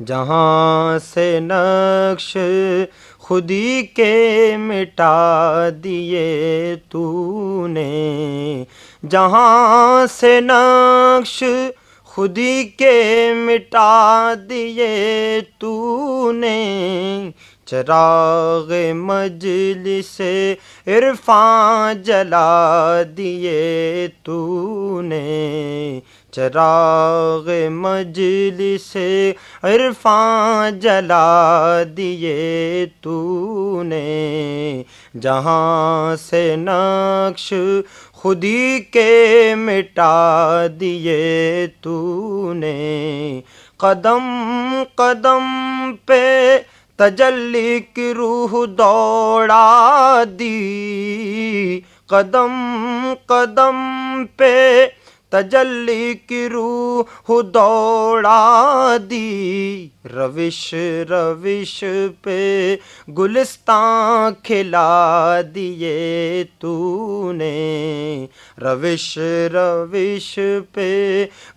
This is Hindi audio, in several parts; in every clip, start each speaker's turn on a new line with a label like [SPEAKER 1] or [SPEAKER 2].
[SPEAKER 1] जहाँ से नक्श खुदी के मिटा दिए तूने जहाँ से नक्श खुदी के मिटा दिए तूने चराग मजल से इरफान जला दिए तूने चराग मजल से इरफान जला दिए तूने जहाँ से नक्श खुदी के मिटा दिए तूने कदम कदम पे तजल्ली की रूह दौड़ा दी कदम कदम पे तजल्ली की रूह दौड़ा दी रविश रविश पे गुलिस्तां खिला दिए तूने रविश रविश पे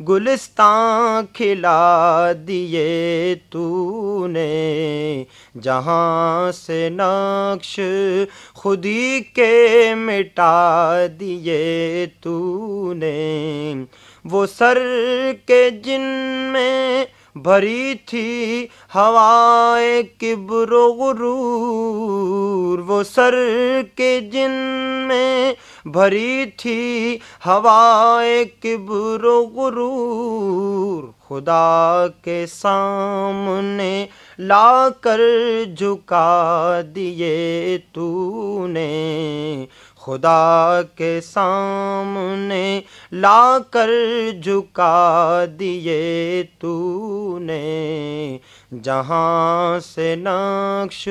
[SPEAKER 1] गुलिस्तान खिला दिए तूने जहाँ से नक्श खुदी के मिटा दिए तूने वो सर के जिन में भरी थी हवाए किब्र गुरूर वो सर के जिन में भरी थी हवाए किब्र गुरूर खुदा के सामने लाकर झुका दिए तूने खुदा के सामने लाकर झुका दिए तूने जहाँ से नक्श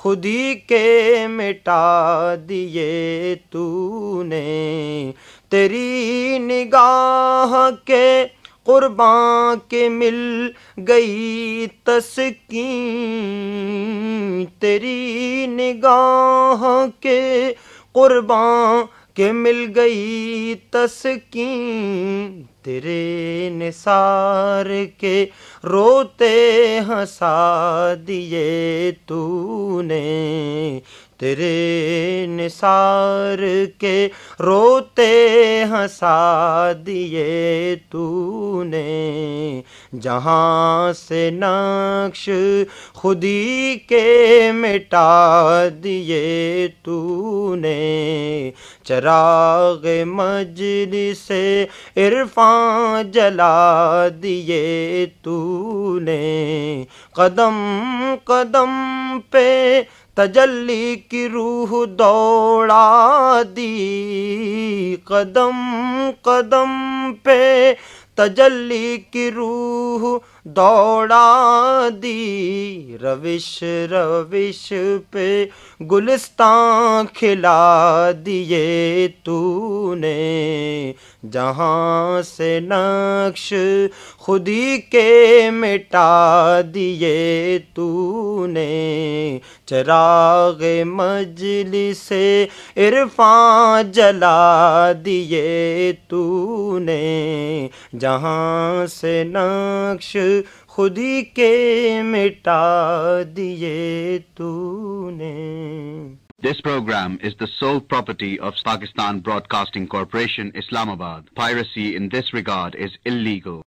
[SPEAKER 1] खुदी के मिटा दिए तूने तेरी निगाह के कुर्बां के मिल गई तस्की तेरी निगाह के कुर्बां के मिल गई तस्की तेरे निसार के रोते हंसा दिए तूने तेरे निसार के रोते हंसा दिए तूने जहाँ से नक्श खुदी के मिटा दिए तूने चराग मजली से इरफान जला दिए तूने कदम कदम पे तजल्ली की रूह दौड़ा दी कदम कदम पे तजल्ली की रूह दौड़ा दी रविश रविश पे गुलिस्तान खिला दिए तूने जहाँ से नक्श खुदी के मिटा दिए तूने चराग मजली से इरफा जला दिए तूने जहाँ से नक्श खुदी के मिटा दिए तूने This program is the sole property of Pakistan Broadcasting Corporation, Islamabad. Piracy in this regard is illegal.